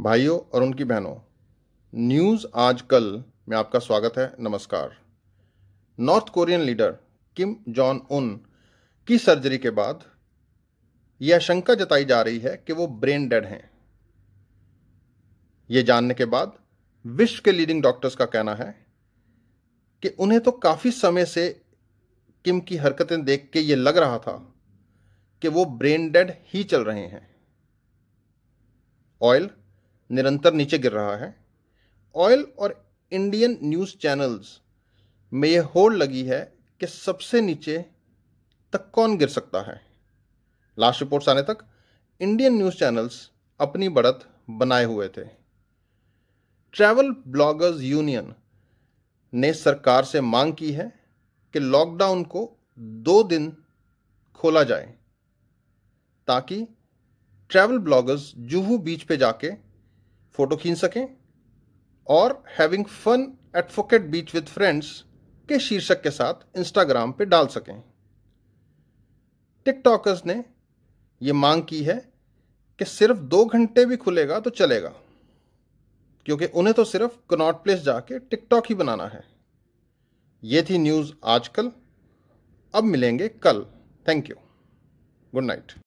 भाइयों और उनकी बहनों न्यूज़ आजकल में आपका स्वागत है नमस्कार North Korean leader Kim Jong Un की सर्जरी के बाद यह आशंका जताई जा रही है कि वो ब्रेन डेड हैं यह जानने के बाद विश्व के लीडिंग डॉक्टर्स का कहना है कि उन्हें तो काफ़ी समय से किम की हरकतें देख के ये लग रहा था कि वो ब्रेन डेड ही चल रहे हैं ऑयल निरंतर नीचे गिर रहा है ऑयल और इंडियन न्यूज़ चैनल्स में यह होड़ लगी है कि सबसे नीचे तक कौन गिर सकता है लास्ट रिपोर्ट्स आने तक इंडियन न्यूज़ चैनल्स अपनी बढ़त बनाए हुए थे ट्रैवल ब्लॉगर्स यूनियन ने सरकार से मांग की है कि लॉकडाउन को दो दिन खोला जाए ताकि ट्रैवल ब्लॉगर्स जुहू बीच पे जाके फ़ोटो खींच सकें और having fun at Phuket beach with friends के शीर्षक के साथ इंस्टाग्राम पे डाल सकें टिकटॉकर्स ने ये मांग की है कि सिर्फ दो घंटे भी खुलेगा तो चलेगा क्योंकि उन्हें तो सिर्फ कनॉट प्लेस जाके टिकटॉक ही बनाना है ये थी न्यूज़ आजकल अब मिलेंगे कल थैंक यू गुड नाइट